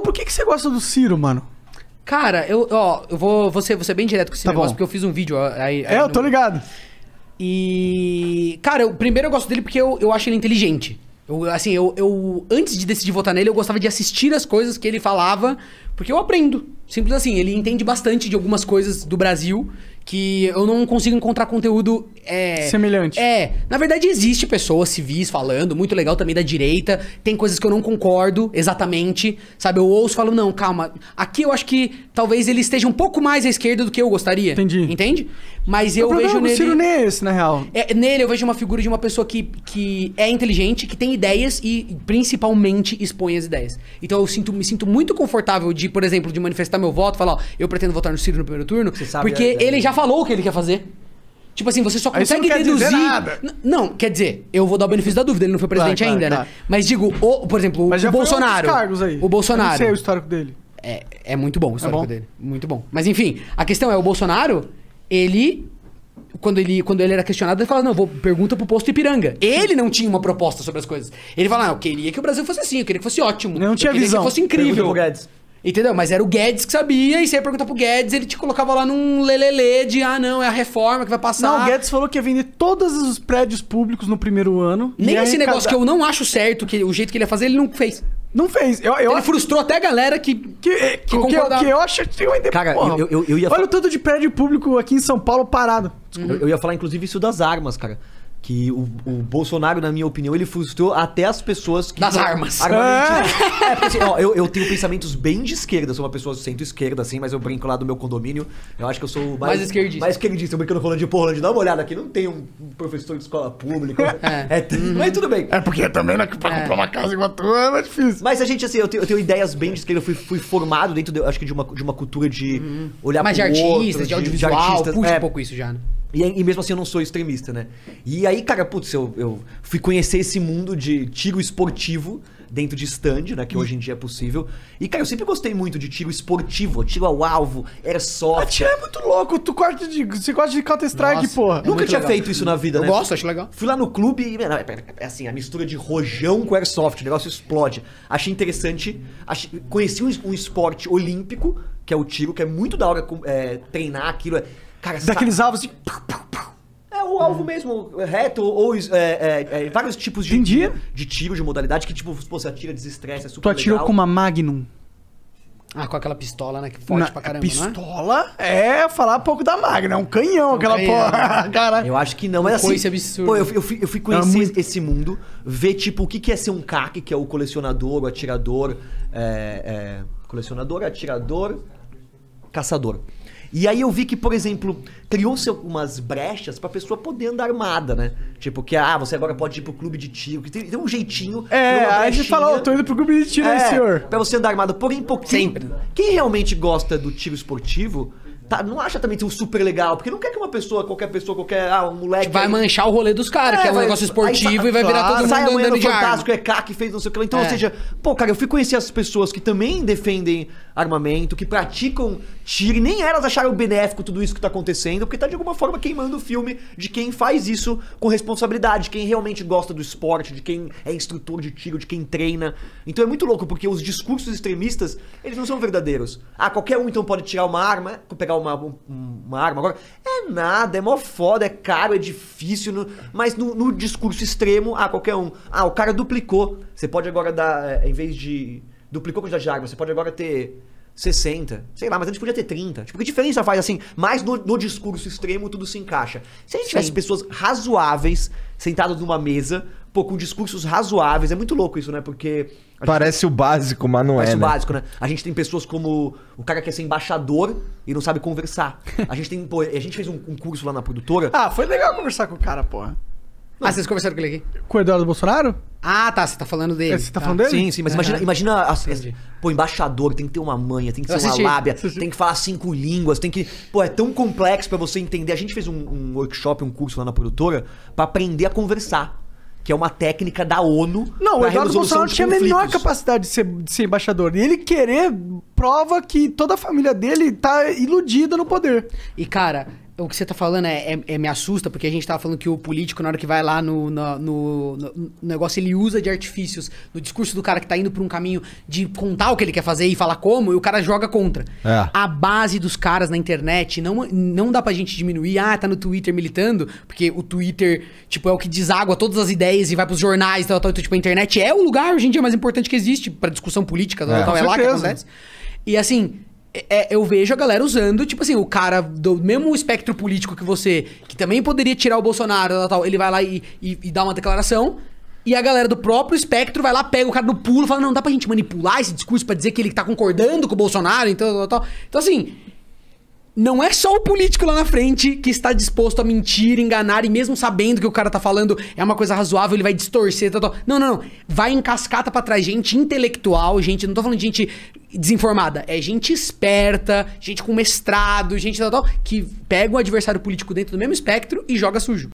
por que, que você gosta do Ciro, mano? Cara, eu, ó, eu vou, vou, ser, vou ser bem direto com esse tá negócio, bom. porque eu fiz um vídeo. Aí, aí é, eu no... tô ligado. E. Cara, eu, primeiro eu gosto dele porque eu, eu acho ele inteligente. Eu, assim, eu, eu. Antes de decidir votar nele, eu gostava de assistir as coisas que ele falava, porque eu aprendo. Simples assim, ele entende bastante de algumas coisas do Brasil que eu não consigo encontrar conteúdo é, semelhante. É, na verdade existe pessoas civis falando, muito legal também da direita. Tem coisas que eu não concordo exatamente, sabe? Eu ouço, falo não, calma. Aqui eu acho que talvez ele esteja um pouco mais à esquerda do que eu gostaria. Entendi. Entende? Mas o eu vejo nele. O Ciro nem é esse, na real. É, nele eu vejo uma figura de uma pessoa que, que é inteligente, que tem ideias e principalmente expõe as ideias. Então eu sinto, me sinto muito confortável de, por exemplo, de manifestar meu voto, falar, ó, eu pretendo votar no Ciro no primeiro turno, porque ele já falou o que ele quer fazer. Tipo assim, você só você consegue não quer deduzir. dizer nada. Não, quer dizer, eu vou dar o benefício da dúvida, ele não foi presidente Claro, ainda, claro, né? Mas digo, o, por exemplo, Mas o Bolsonaro. cargos aí. O Eu não Bolsonaro. sei o histórico dele. É, é muito bom o é histórico bom? dele. Muito bom. Mas enfim, a questão é, o Bolsonaro, ele. Quando ele, quando ele era questionado, ele falava, não, vou, pergunta pro posto Ipiranga. Ele não tinha uma proposta sobre as coisas. Ele falava, ah, eu queria que o Brasil fosse assim, eu queria que fosse ótimo. Não tinha eu queria visão. Que fosse Pergunta incrível. pro Guedes. Entendeu? Mas era o Guedes que sabia, e você ia perguntar pro Guedes, ele te colocava lá num lelele de, ah, não, é a reforma que vai passar. Não, o Guedes falou que ia vender todos os prédios públicos no primeiro ano. Nem esse arrecadar... negócio que eu não acho certo, que o jeito que ele ia fazer, ele não fez. Não fez. Eu, eu ele frustrou até a galera que. Que, é, que, que, concordava. que eu acho que eu ainda. Cara, Porra, eu, eu, eu, ia. Olha o tanto de prédio público aqui em São Paulo parado. Uhum. Eu, eu, ia falar, inclusive, isso das armas, cara que o, o, Bolsonaro, na minha opinião, ele frustrou até as pessoas que. Nas armas. Armamentismo. É. é, porque assim, ó, eu, eu tenho pensamentos bem de esquerda, sou uma pessoa centro-esquerda, assim, mas eu brinco lá do meu condomínio. Eu acho que eu sou mais. Mais esquerdista. Mais esquerdista. Eu brinco no Rolando de Porland, dá uma olhada aqui, não tem um professor de escola pública. É. é uhum. Mas tudo bem. É porque também, né, pra é. comprar uma casa igual a tua é difícil. Mas a gente, assim, eu tenho, eu tenho ideias bem de esquerda, eu fui, fui formado dentro, de, acho que, de uma, de uma cultura de uhum. olhar mas pro de artistas, outro, de audiovisual, de, de artistas, puxa é. um pouco isso já, né? E, e, mesmo assim eu não sou extremista, né? E aí, cara, putz, eu, eu fui conhecer esse mundo de tiro esportivo dentro de stand, né? Que hum. hoje em dia é possível. E, cara, eu sempre gostei muito de tiro esportivo, tiro ao alvo, airsoft. Ah, tiro é muito louco, tu corta de, você gosta de Counter-Strike, porra. É Nunca tinha legal. feito isso na vida, eu né? gosto, acho legal. Fui lá no clube e, não, é, é, é, assim, a mistura de rojão com airsoft, o negócio explode. Achei interessante, achei, conheci um, um esporte olímpico, que é o tiro, que é muito da hora é, treinar aquilo. É, Cara, Daqueles alvos de. Assim, é o alvo mesmo, reto, ou é, é, é, vários tipos de, Entendi. de tiro, de modalidade, que tipo, você atira, desestressa, é super Tu atirou legal. com uma Magnum. Ah, com aquela pistola, né? Que forte Na- pra caramba, né? Pistola? É, falar pouco da Magna. É um canhão, é aquela canhão. porra. Cara, Eu acho que não, é mas assim. Coisa Pô, eu, fui- eu fui, eu fui conhecer muito- esse mundo, ver, tipo, o que, que é ser um CAC, que é o colecionador, o atirador. É, é, colecionador, atirador, caçador. E aí eu vi que, por exemplo, criou-se algumas brechas pra pessoa poder andar armada, né? Tipo, que, ah, você agora pode ir pro clube de tiro, que tem, tem um jeitinho. É, a gente fala, tô indo pro clube de tiro, é, senhor? Pra você andar armado, porém, pouquinho. Sempre. Quem realmente gosta do tiro esportivo, tá, não acha também tão super legal, porque não quer que uma uma pessoa, qualquer pessoa, qualquer. Ah, um moleque. Vai aí. manchar o rolê dos caras, é, que é um negócio esportivo aí, e vai virar claro, todo mundo sai andando no de Fantástico, arma. é K que fez não sei o que lá. Então, é. ou seja, pô, cara, eu fui conhecer as pessoas que também defendem armamento, que praticam tiro, e nem elas acharam benéfico tudo isso que tá acontecendo, porque tá de alguma forma queimando o filme de quem faz isso com responsabilidade, de quem realmente gosta do esporte, de quem é instrutor de tiro, de quem treina. Então é muito louco, porque os discursos extremistas, eles não são verdadeiros. Ah, qualquer um então pode tirar uma arma, pegar uma, uma arma agora. É nada, é mó foda, é caro, é difícil, no, mas no, no, discurso extremo, ah, qualquer um. Ah, o cara duplicou. Você pode agora dar, é, em vez de. Duplicou a quantidade de água, você pode agora ter 60, sei lá, mas antes podia ter 30. Tipo, que diferença faz assim? Mais no, no discurso extremo tudo se encaixa. Se a gente tivesse Sim. pessoas razoáveis sentadas numa mesa, pô, com discursos razoáveis, é muito louco isso, né? Porque. Parece gente... o básico, mas não Parece é. Parece o né? básico, né? A gente tem pessoas como o cara que é ser embaixador e não sabe conversar. a gente tem, pô, a gente fez um, um curso lá na produtora. Ah, foi legal conversar com o cara, porra. Não. Ah, vocês conversaram com ele aqui? Com o Eduardo Bolsonaro? Ah, tá. Você tá falando dele. É, você tá, tá, falando dele? Sim, sim. Mas uhum. imagina, imagina a, pô, embaixador tem que ter uma manha, tem que ser assisti, uma lábia, assisti. tem que falar cinco línguas, tem que. Pô, é tão complexo para você entender. A gente fez um, um, workshop, um curso lá na produtora para aprender a conversar. Que é uma técnica da ONU. Não, o Eduardo Bolsonaro tinha a menor capacidade de ser, de ser embaixador. E ele querer prova que toda a família dele tá iludida no poder. E, cara, o que você está falando é, é, é, me assusta, porque a gente estava falando que o político, na hora que vai lá no, no, no, no negócio, ele usa de artifícios no discurso do cara que está indo por um caminho de contar o que ele quer fazer e falar como, e o cara joga contra. É. A base dos caras na internet não, não dá pra gente diminuir, ah, tá no Twitter militando, porque o Twitter, tipo, é o que deságua todas as ideias e vai pros jornais e tal, tal, tal, tipo, a internet é o lugar hoje em dia mais importante que existe pra discussão política, tal, é, tal, é lá que acontece. E assim, é, eu vejo a galera usando, tipo assim, o cara do mesmo espectro político que você, que também poderia tirar o Bolsonaro, tal, tal ele vai lá e, e, e dá uma declaração. E a galera do próprio espectro vai lá, pega o cara no pulo, fala: não, dá pra gente manipular esse discurso pra dizer que ele tá concordando com o Bolsonaro, então, tal, tal. Então, assim, não é só o político lá na frente que está disposto a mentir, enganar e mesmo sabendo que o cara tá falando é uma coisa razoável, ele vai distorcer, tal, tal. Não, não, não. Vai em cascata pra trás gente intelectual, gente, não tô falando de gente desinformada, é gente esperta, gente com mestrado, gente tal, tal, que pega o adversário político dentro do mesmo espectro e joga sujo.